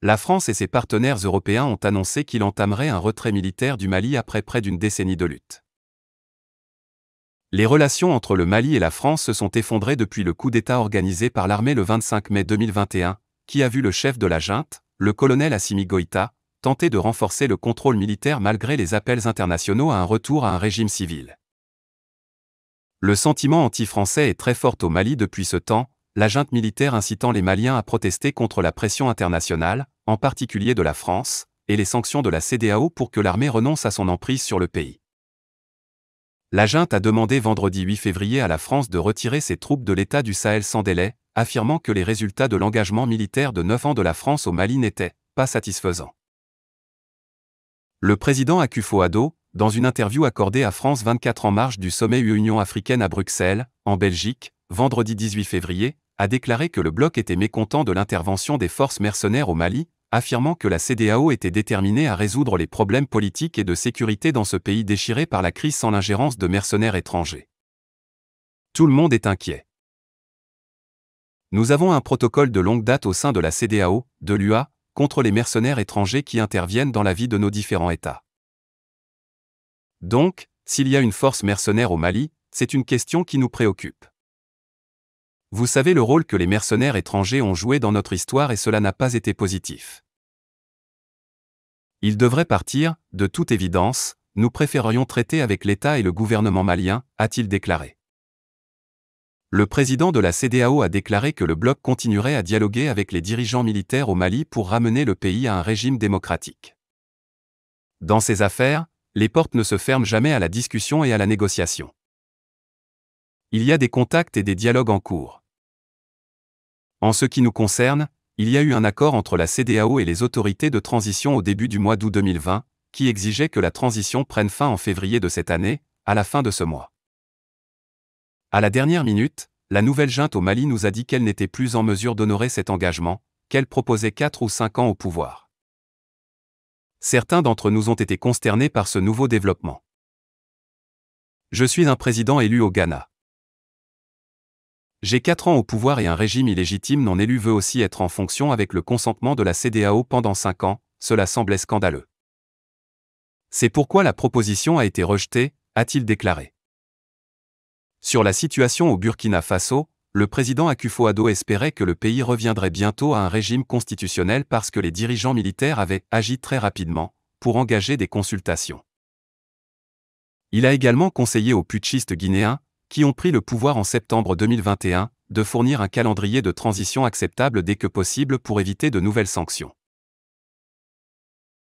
la France et ses partenaires européens ont annoncé qu'il entamerait un retrait militaire du Mali après près d'une décennie de lutte. Les relations entre le Mali et la France se sont effondrées depuis le coup d'État organisé par l'armée le 25 mai 2021, qui a vu le chef de la junte, le colonel Assimi Goïta, tenter de renforcer le contrôle militaire malgré les appels internationaux à un retour à un régime civil. Le sentiment anti-français est très fort au Mali depuis ce temps, la junte militaire incitant les Maliens à protester contre la pression internationale, en particulier de la France, et les sanctions de la CDAO pour que l'armée renonce à son emprise sur le pays. La junte a demandé vendredi 8 février à la France de retirer ses troupes de l'État du Sahel sans délai, affirmant que les résultats de l'engagement militaire de 9 ans de la France au Mali n'étaient pas satisfaisants. Le président Akufo Addo, dans une interview accordée à France 24 en marge du sommet Union africaine à Bruxelles, en Belgique, vendredi 18 février, a déclaré que le bloc était mécontent de l'intervention des forces mercenaires au Mali, affirmant que la CDAO était déterminée à résoudre les problèmes politiques et de sécurité dans ce pays déchiré par la crise sans l'ingérence de mercenaires étrangers. Tout le monde est inquiet. Nous avons un protocole de longue date au sein de la CDAO, de l'UA, contre les mercenaires étrangers qui interviennent dans la vie de nos différents États. Donc, s'il y a une force mercenaire au Mali, c'est une question qui nous préoccupe. Vous savez le rôle que les mercenaires étrangers ont joué dans notre histoire et cela n'a pas été positif. Ils devraient partir, de toute évidence, nous préférerions traiter avec l'État et le gouvernement malien, a-t-il déclaré. Le président de la CDAO a déclaré que le bloc continuerait à dialoguer avec les dirigeants militaires au Mali pour ramener le pays à un régime démocratique. Dans ces affaires, les portes ne se ferment jamais à la discussion et à la négociation il y a des contacts et des dialogues en cours. En ce qui nous concerne, il y a eu un accord entre la CDAO et les autorités de transition au début du mois d'août 2020, qui exigeait que la transition prenne fin en février de cette année, à la fin de ce mois. À la dernière minute, la nouvelle junte au Mali nous a dit qu'elle n'était plus en mesure d'honorer cet engagement, qu'elle proposait 4 ou 5 ans au pouvoir. Certains d'entre nous ont été consternés par ce nouveau développement. Je suis un président élu au Ghana. J'ai 4 ans au pouvoir et un régime illégitime non élu veut aussi être en fonction avec le consentement de la CDAO pendant 5 ans, cela semblait scandaleux. C'est pourquoi la proposition a été rejetée, a-t-il déclaré. Sur la situation au Burkina Faso, le président Akufo-Addo espérait que le pays reviendrait bientôt à un régime constitutionnel parce que les dirigeants militaires avaient agi très rapidement pour engager des consultations. Il a également conseillé aux putschistes guinéens qui ont pris le pouvoir en septembre 2021, de fournir un calendrier de transition acceptable dès que possible pour éviter de nouvelles sanctions.